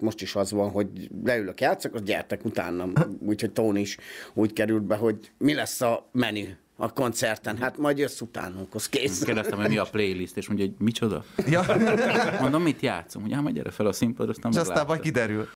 most is az van, hogy leülök játszok, az gyertek utána, úgyhogy Tóni is úgy került be, hogy mi lesz a menü a koncerten, hát majd jössz utánunk, az kész. Kérdeztem, hogy mi a playlist, és mondja, hogy micsoda? Ja. Mondom, mit játszom, ugye, hát gyere fel a színpadra, aztán És aztán majd kiderül.